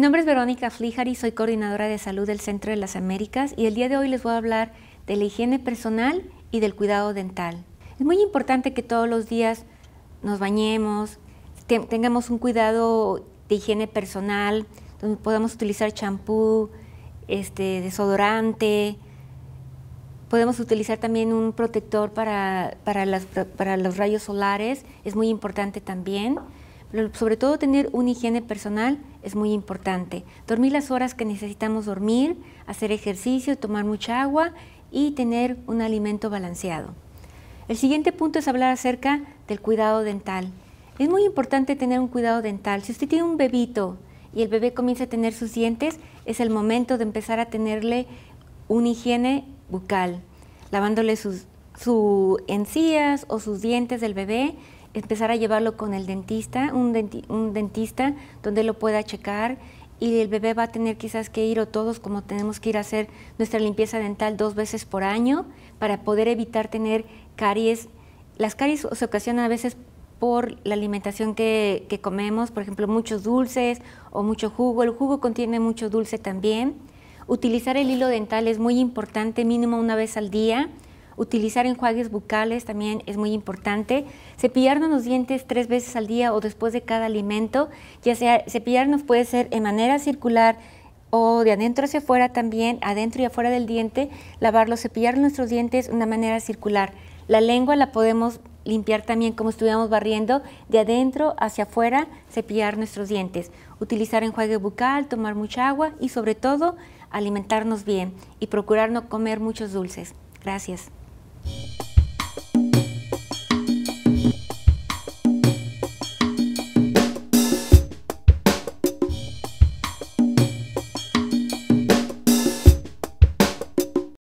Mi nombre es Verónica Flijari, soy coordinadora de salud del Centro de las Américas y el día de hoy les voy a hablar de la higiene personal y del cuidado dental. Es muy importante que todos los días nos bañemos, tengamos un cuidado de higiene personal, donde podamos utilizar champú, este, desodorante, podemos utilizar también un protector para, para los rayos solares, es muy importante también sobre todo tener una higiene personal es muy importante. Dormir las horas que necesitamos dormir, hacer ejercicio, tomar mucha agua y tener un alimento balanceado. El siguiente punto es hablar acerca del cuidado dental. Es muy importante tener un cuidado dental. Si usted tiene un bebito y el bebé comienza a tener sus dientes, es el momento de empezar a tenerle una higiene bucal, lavándole sus, encías o sus dientes del bebé empezar a llevarlo con el dentista, un, dentista donde lo pueda checar y el bebé va a tener quizás que ir o todos como tenemos que ir a hacer nuestra limpieza dental dos veces por año para poder evitar tener caries. Las caries se ocasionan a veces por la alimentación que comemos, por ejemplo, muchos dulces o mucho jugo. El jugo contiene mucho dulce también. Utilizar el hilo dental es muy importante, mínimo una vez al día Utilizar enjuagues bucales también es muy importante. Cepillarnos los dientes tres veces al día o después de cada alimento, ya sea cepillarnos puede ser en manera circular, o de adentro hacia afuera también, adentro y afuera del diente, lavarlo, cepillar nuestros dientes de una manera circular. La lengua la podemos limpiar también como estuviéramos barriendo, de adentro hacia afuera, cepillar nuestros dientes, utilizar enjuague bucal, tomar mucha agua y sobre todo alimentarnos bien y procurar no comer muchos dulces. Gracias.